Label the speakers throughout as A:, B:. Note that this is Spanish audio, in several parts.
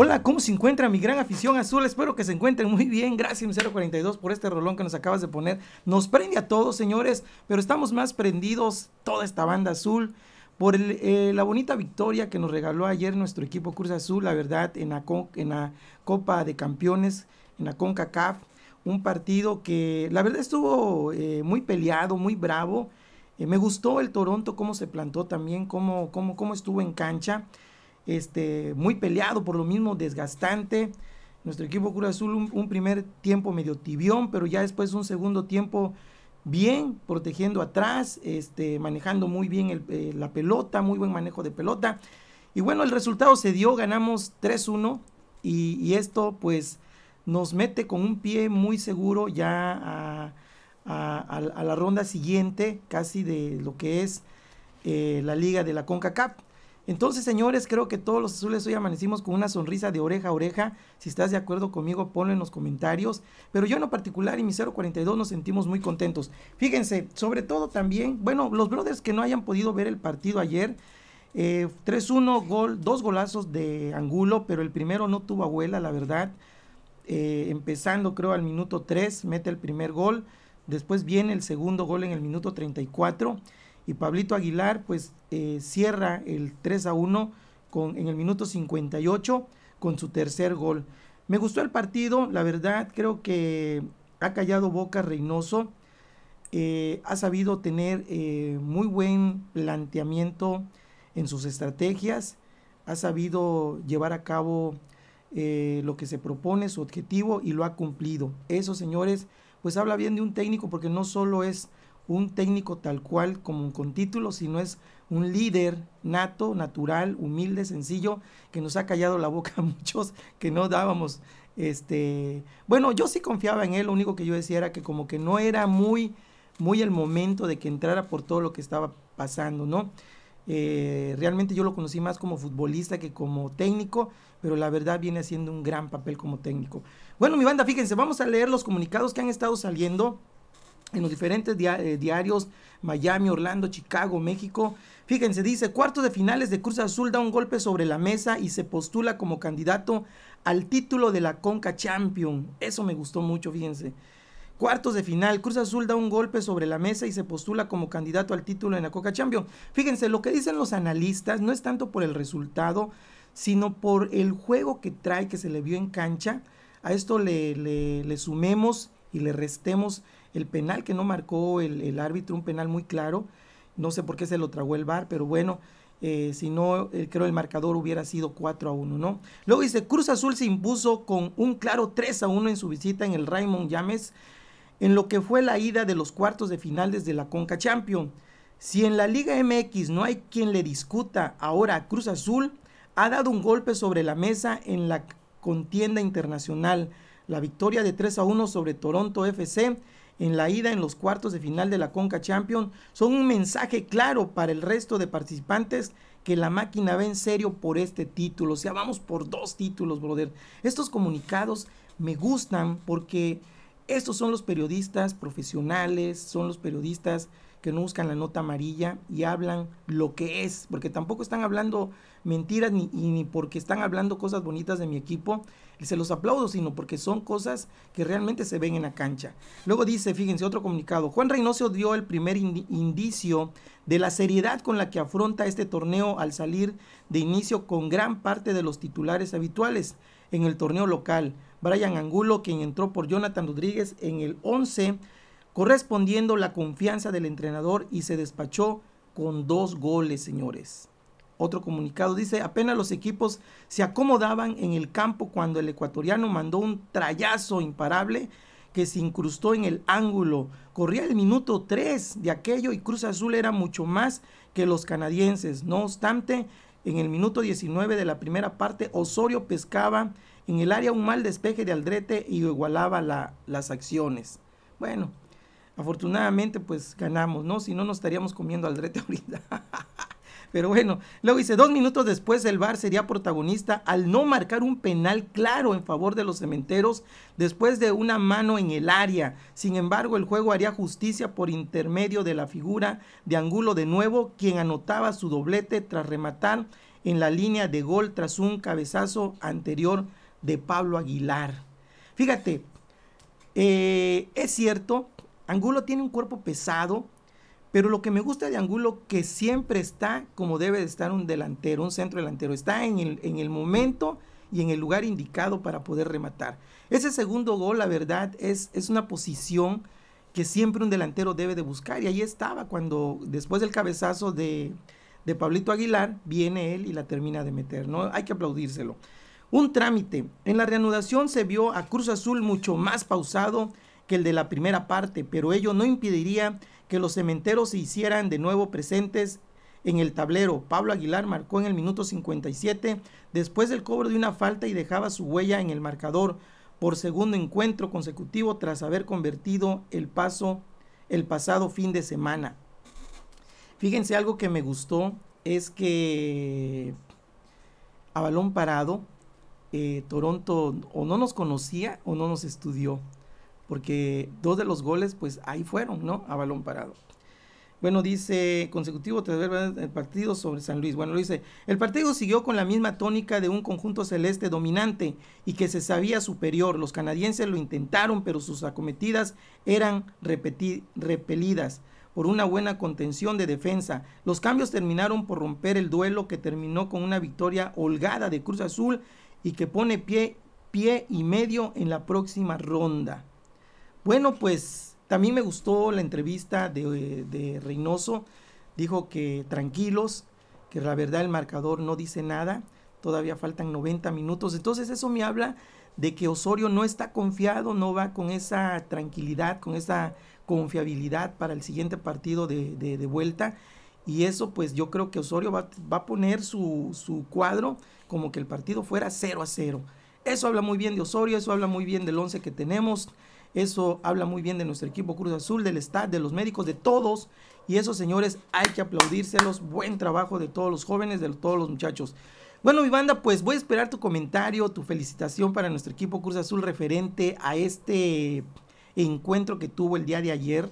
A: Hola, ¿cómo se encuentra mi gran afición azul? Espero que se encuentren muy bien. Gracias, 042, por este rolón que nos acabas de poner. Nos prende a todos, señores, pero estamos más prendidos, toda esta banda azul, por eh, la bonita victoria que nos regaló ayer nuestro equipo Cruz Azul, la verdad, en la, en la Copa de Campeones, en la CONCACAF. Un partido que, la verdad, estuvo eh, muy peleado, muy bravo. Eh, me gustó el Toronto, cómo se plantó también, cómo, cómo, cómo estuvo en cancha. Este, muy peleado, por lo mismo desgastante. Nuestro equipo Cruz Azul un, primer tiempo medio tibión, pero ya después un segundo tiempo bien, protegiendo atrás, este, manejando muy bien eh, la pelota, muy buen manejo de pelota. Y bueno, el resultado se dio, ganamos 3-1 y, esto pues nos mete con un pie muy seguro ya a, la ronda siguiente, casi de lo que es eh, la liga de la CONCACAF. Entonces, señores, creo que todos los azules hoy amanecimos con una sonrisa de oreja a oreja. Si estás de acuerdo conmigo, ponlo en los comentarios. Pero yo en lo particular y mi 042 nos sentimos muy contentos. Fíjense, sobre todo también, bueno, los brothers que no hayan podido ver el partido ayer, 3-1, eh, gol, dos golazos de Angulo, pero el primero no tuvo abuela, la verdad. Eh, empezando creo al minuto 3, mete el primer gol. Después viene el segundo gol en el minuto 34. Y Pablito Aguilar pues eh, cierra el 3 a 1 con, en el minuto 58 con su tercer gol. Me gustó el partido, la verdad creo que ha callado boca Reynoso, eh, ha sabido tener eh, muy buen planteamiento en sus estrategias, ha sabido llevar a cabo lo que se propone, su objetivo y lo ha cumplido. Eso, señores, pues habla bien de un técnico porque no solo es un técnico tal cual como con si no es un líder nato, natural, humilde, sencillo, que nos ha callado la boca a muchos que no dábamos. Este, bueno, yo sí confiaba en él, lo único que yo decía era que como que no era muy, muy el momento de que entrara por todo lo que estaba pasando, ¿no? Eh, realmente yo lo conocí más como futbolista que como técnico, pero la verdad viene haciendo un gran papel como técnico. Bueno, mi banda, fíjense, vamos a leer los comunicados que han estado saliendo en los diferentes eh, diarios, Miami, Orlando, Chicago, México. Fíjense, dice, cuartos de finales de Cruz Azul da un golpe sobre la mesa y se postula como candidato al título de la Conca Champion. Eso me gustó mucho, fíjense. Cuartos de final, Cruz Azul da un golpe sobre la mesa y se postula como candidato al título en la Conca Champion. Fíjense, lo que dicen los analistas no es tanto por el resultado, sino por el juego que trae, que se le vio en cancha. A esto le, le sumemos y le restemos el penal que no marcó el, árbitro, un penal muy claro. No sé por qué se lo tragó el VAR, pero bueno, eh, si no, creo el marcador hubiera sido 4 a 1, ¿no? Luego dice, Cruz Azul se impuso con un claro 3 a 1 en su visita en el Raymond James en lo que fue la ida de los cuartos de final desde la Conca Champion. Si en la Liga MX no hay quien le discuta ahora a Cruz Azul, ha dado un golpe sobre la mesa en la contienda internacional la victoria de 3 a 1 sobre Toronto FC en la ida en los cuartos de final de la Conca Champions son un mensaje claro para el resto de participantes que la máquina ve en serio por este título. O sea, vamos por dos títulos, brother. Estos comunicados me gustan porque estos son los periodistas profesionales, son los periodistas que no buscan la nota amarilla y hablan lo que es, porque tampoco están hablando mentiras ni, y ni porque están hablando cosas bonitas de mi equipo, se los aplaudo, sino porque son cosas que realmente se ven en la cancha. Luego dice, fíjense, otro comunicado, Juan Reynoso dio el primer indicio de la seriedad con la que afronta este torneo al salir de inicio con gran parte de los titulares habituales en el torneo local. Brian Angulo, quien entró por Jonathan Rodríguez en el 11, correspondiendo la confianza del entrenador y se despachó con dos goles, señores. Otro comunicado dice, apenas los equipos se acomodaban en el campo cuando el ecuatoriano mandó un trayazo imparable que se incrustó en el ángulo. Corría el minuto 3 de aquello y Cruz Azul era mucho más que los canadienses. No obstante, en el minuto 19 de la primera parte, Osorio pescaba en el área un mal despeje de Aldrete y igualaba las acciones. Bueno, Afortunadamente, pues ganamos, ¿no? Si no, nos estaríamos comiendo al rete ahorita. Pero bueno, luego dice, dos minutos después el bar sería protagonista al no marcar un penal claro en favor de los cementeros después de una mano en el área. Sin embargo, el juego haría justicia por intermedio de la figura de Angulo de nuevo, quien anotaba su doblete tras rematar en la línea de gol tras un cabezazo anterior de Pablo Aguilar. Fíjate, eh, es cierto Angulo tiene un cuerpo pesado, pero lo que me gusta de Angulo, que siempre está como debe de estar un delantero, un centro delantero, está en el, momento y en el lugar indicado para poder rematar. Ese segundo gol, la verdad, es, es una posición que siempre un delantero debe de buscar. Y ahí estaba cuando después del cabezazo de, Pablito Aguilar, viene él y la termina de meter. ¿no? Hay que aplaudírselo. Un trámite. En la reanudación se vio a Cruz Azul mucho más pausado que el de la primera parte, pero ello no impediría que los cementeros se hicieran de nuevo presentes en el tablero. Pablo Aguilar marcó en el minuto 57 después del cobro de una falta y dejaba su huella en el marcador por segundo encuentro consecutivo tras haber convertido el paso el pasado fin de semana. Fíjense algo que me gustó es que a balón parado eh, Toronto o no nos conocía o no nos estudió porque dos de los goles, pues ahí fueron, ¿no? A balón parado. Bueno, dice consecutivo tres veces el partido sobre San Luis. Bueno, lo dice, el partido siguió con la misma tónica de un conjunto celeste dominante y que se sabía superior. Los canadienses lo intentaron, pero sus acometidas eran repelidas por una buena contención de defensa. Los cambios terminaron por romper el duelo que terminó con una victoria holgada de Cruz Azul y que pone pie, pie y medio en la próxima ronda. Bueno, pues también me gustó la entrevista de, de Reynoso. Dijo que tranquilos, que la verdad el marcador no dice nada. Todavía faltan 90 minutos. Entonces eso me habla de que Osorio no está confiado, no va con esa tranquilidad, con esa confiabilidad para el siguiente partido de, vuelta. Y eso pues yo creo que Osorio va, va a poner su, su, cuadro como que el partido fuera 0 a 0. Eso habla muy bien de Osorio, eso habla muy bien del 11 que tenemos. Eso habla muy bien de nuestro equipo Cruz Azul, del estado de los médicos, de todos. Y esos señores hay que aplaudírselos. Buen trabajo de todos los jóvenes, de todos los muchachos. Bueno, mi banda, pues voy a esperar tu comentario, tu felicitación para nuestro equipo Cruz Azul referente a este encuentro que tuvo el día de ayer.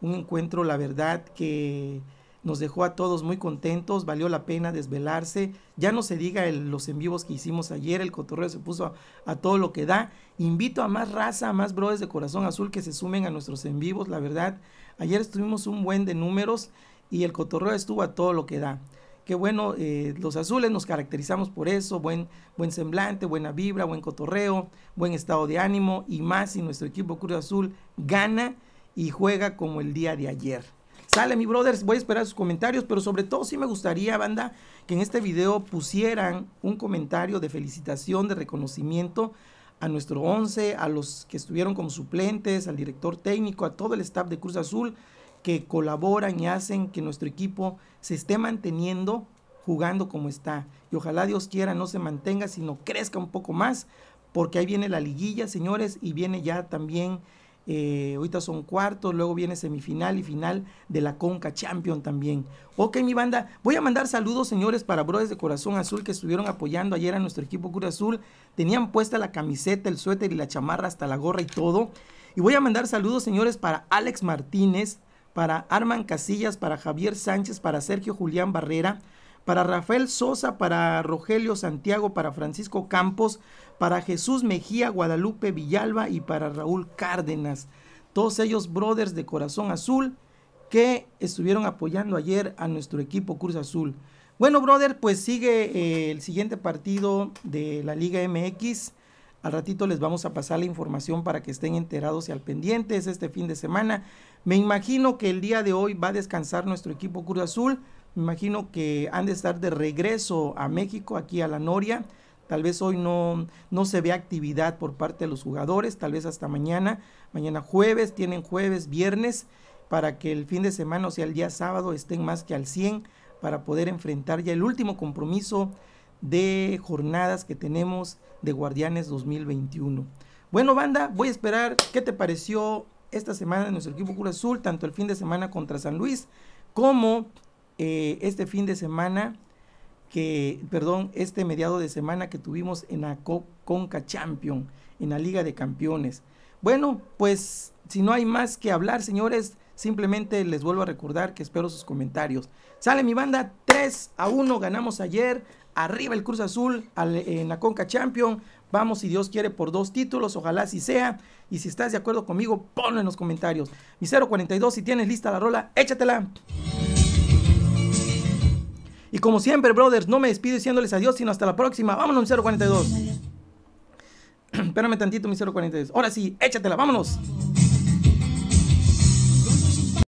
A: Un encuentro, la verdad, que nos dejó a todos muy contentos, valió la pena desvelarse, ya no se diga los en vivos que hicimos ayer, el cotorreo se puso a, todo lo que da, invito a más raza, a más brothers de corazón azul que se sumen a nuestros en vivos, la verdad, ayer estuvimos un buen de números y el cotorreo estuvo a todo lo que da. Qué bueno, eh, los azules nos caracterizamos por eso, buen, buen semblante, buena vibra, buen cotorreo, buen estado de ánimo y más si nuestro equipo Cruz Azul gana y juega como el día de ayer. Sale mi brothers, voy a esperar sus comentarios, pero sobre todo sí me gustaría, banda, que en este video pusieran un comentario de felicitación, de reconocimiento a nuestro 11, a los que estuvieron como suplentes, al director técnico, a todo el staff de Cruz Azul que colaboran y hacen que nuestro equipo se esté manteniendo jugando como está. Y ojalá Dios quiera no se mantenga, sino crezca un poco más, porque ahí viene la liguilla, señores, y viene ya también eh, ahorita son cuartos, luego viene semifinal y final de la Conca Champion también. Ok, mi banda, voy a mandar saludos, señores, para Brothers de Corazón Azul que estuvieron apoyando ayer a nuestro equipo Cura Azul. Tenían puesta la camiseta, el suéter y la chamarra, hasta la gorra y todo. Y voy a mandar saludos, señores, para Alex Martínez, para Arman Casillas, para Javier Sánchez, para Sergio Julián Barrera, para Rafael Sosa, para Rogelio Santiago, para Francisco Campos, para Jesús Mejía, Guadalupe Villalba y para Raúl Cárdenas. Todos ellos brothers de corazón azul que estuvieron apoyando ayer a nuestro equipo Cruz Azul. Bueno, brother, pues sigue eh, el siguiente partido de la Liga MX. Al ratito les vamos a pasar la información para que estén enterados y al pendiente. Es este fin de semana. Me imagino que el día de hoy va a descansar nuestro equipo Cruz Azul. Me imagino que han de estar de regreso a México, aquí a la Noria. Tal vez hoy no, no se ve actividad por parte de los jugadores, tal vez hasta mañana. Mañana jueves, tienen jueves, viernes, para que el fin de semana, o sea, el día sábado, estén más que al 100 para poder enfrentar ya el último compromiso de jornadas que tenemos de Guardianes 2021. Bueno, banda, voy a esperar qué te pareció esta semana de nuestro equipo Cura Azul, tanto el fin de semana contra San Luis como eh, este fin de semana, que, perdón, este mediado de semana que tuvimos en la Conca Champion, en la Liga de Campeones. Bueno, pues si no hay más que hablar, señores, simplemente les vuelvo a recordar que espero sus comentarios. Sale mi banda 3 a 1, ganamos ayer. Arriba el Cruz Azul en la Conca Champion. Vamos, si Dios quiere, por dos títulos. Ojalá si sea. Y si estás de acuerdo conmigo, ponlo en los comentarios. Mi 042, si tienes lista la rola, échatela. Y como siempre, brothers, no me despido diciéndoles adiós, sino hasta la próxima. Vámonos, 042. Espérame tantito, mi 042. Ahora sí, échatela, vámonos.